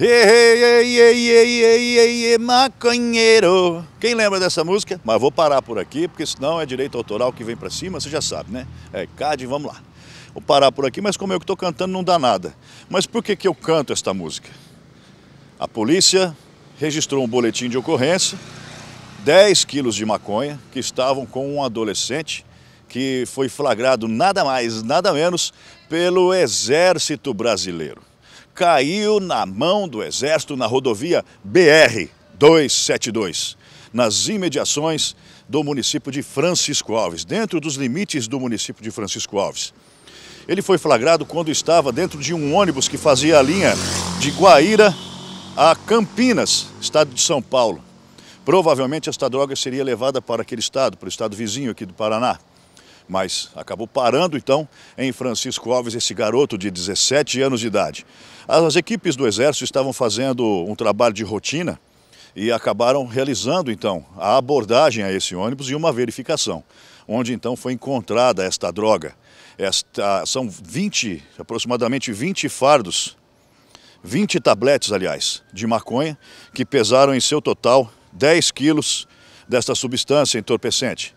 Ei, ei, ei, ei, ei, ei, maconheiro. Quem lembra dessa música? Mas vou parar por aqui, porque senão é direito autoral que vem para cima, você já sabe, né? É, Cade, vamos lá. Vou parar por aqui, mas como eu que estou cantando não dá nada. Mas por que, que eu canto esta música? A polícia registrou um boletim de ocorrência, 10 quilos de maconha, que estavam com um adolescente que foi flagrado nada mais, nada menos, pelo Exército Brasileiro caiu na mão do Exército na rodovia BR 272, nas imediações do município de Francisco Alves, dentro dos limites do município de Francisco Alves. Ele foi flagrado quando estava dentro de um ônibus que fazia a linha de Guaíra a Campinas, estado de São Paulo. Provavelmente esta droga seria levada para aquele estado, para o estado vizinho aqui do Paraná mas acabou parando então em Francisco Alves, esse garoto de 17 anos de idade. As equipes do Exército estavam fazendo um trabalho de rotina e acabaram realizando então a abordagem a esse ônibus e uma verificação, onde então foi encontrada esta droga. Esta, são 20, aproximadamente 20 fardos, 20 tabletes, aliás, de maconha, que pesaram em seu total 10 quilos desta substância entorpecente.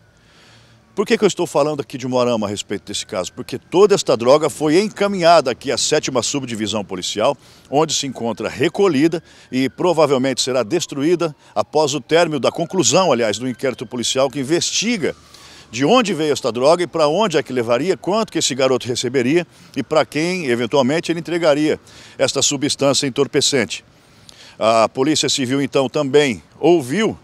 Por que, que eu estou falando aqui de Morama a respeito desse caso? Porque toda esta droga foi encaminhada aqui à sétima subdivisão policial, onde se encontra recolhida e provavelmente será destruída após o término da conclusão, aliás, do inquérito policial que investiga de onde veio esta droga e para onde é que levaria, quanto que esse garoto receberia e para quem, eventualmente, ele entregaria esta substância entorpecente. A Polícia Civil, então, também ouviu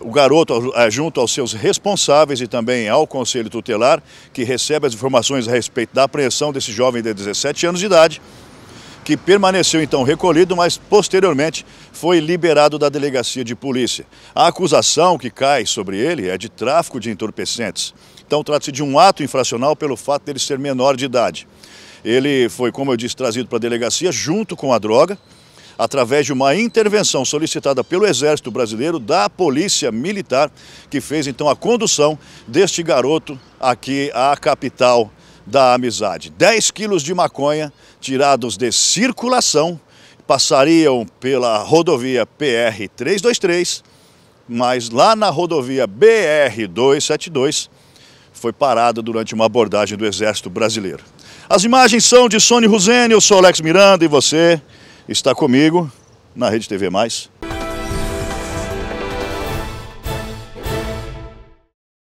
o garoto, eh, junto aos seus responsáveis e também ao Conselho Tutelar, que recebe as informações a respeito da apreensão desse jovem de 17 anos de idade, que permaneceu então recolhido, mas posteriormente foi liberado da delegacia de polícia. A acusação que cai sobre ele é de tráfico de entorpecentes. Então trata-se de um ato infracional pelo fato dele ser menor de idade. Ele foi, como eu disse, trazido para a delegacia junto com a droga, através de uma intervenção solicitada pelo Exército Brasileiro da Polícia Militar, que fez então a condução deste garoto aqui à capital da amizade. 10 quilos de maconha tirados de circulação passariam pela rodovia PR 323, mas lá na rodovia BR 272 foi parada durante uma abordagem do Exército Brasileiro. As imagens são de Sônia Rosene. eu sou Alex Miranda e você está comigo na Rede TV Mais.